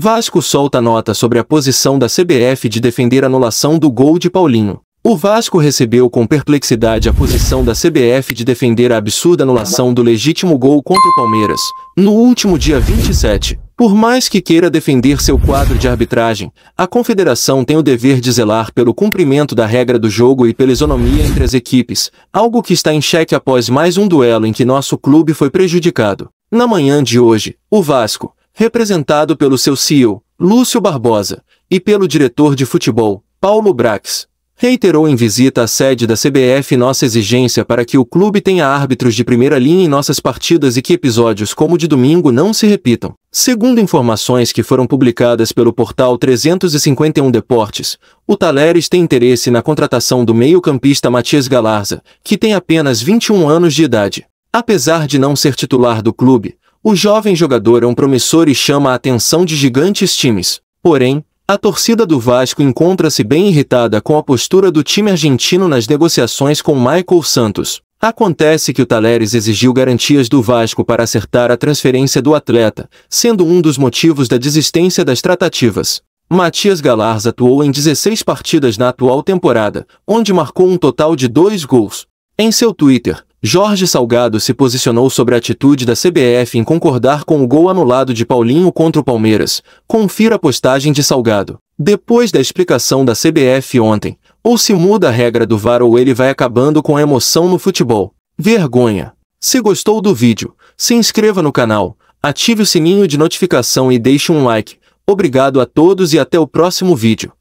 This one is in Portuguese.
Vasco solta nota sobre a posição da CBF de defender anulação do gol de Paulinho. O Vasco recebeu com perplexidade a posição da CBF de defender a absurda anulação do legítimo gol contra o Palmeiras, no último dia 27. Por mais que queira defender seu quadro de arbitragem, a confederação tem o dever de zelar pelo cumprimento da regra do jogo e pela isonomia entre as equipes, algo que está em xeque após mais um duelo em que nosso clube foi prejudicado. Na manhã de hoje, o Vasco, representado pelo seu CEO, Lúcio Barbosa, e pelo diretor de futebol, Paulo Brax, reiterou em visita à sede da CBF nossa exigência para que o clube tenha árbitros de primeira linha em nossas partidas e que episódios como o de domingo não se repitam. Segundo informações que foram publicadas pelo portal 351 Deportes, o Taleres tem interesse na contratação do meio-campista Matias Galarza, que tem apenas 21 anos de idade. Apesar de não ser titular do clube, o jovem jogador é um promissor e chama a atenção de gigantes times. Porém, a torcida do Vasco encontra-se bem irritada com a postura do time argentino nas negociações com Michael Santos. Acontece que o Taleres exigiu garantias do Vasco para acertar a transferência do atleta, sendo um dos motivos da desistência das tratativas. Matias Galars atuou em 16 partidas na atual temporada, onde marcou um total de dois gols. Em seu Twitter, Jorge Salgado se posicionou sobre a atitude da CBF em concordar com o gol anulado de Paulinho contra o Palmeiras. Confira a postagem de Salgado. Depois da explicação da CBF ontem, ou se muda a regra do VAR ou ele vai acabando com a emoção no futebol. Vergonha! Se gostou do vídeo, se inscreva no canal, ative o sininho de notificação e deixe um like. Obrigado a todos e até o próximo vídeo.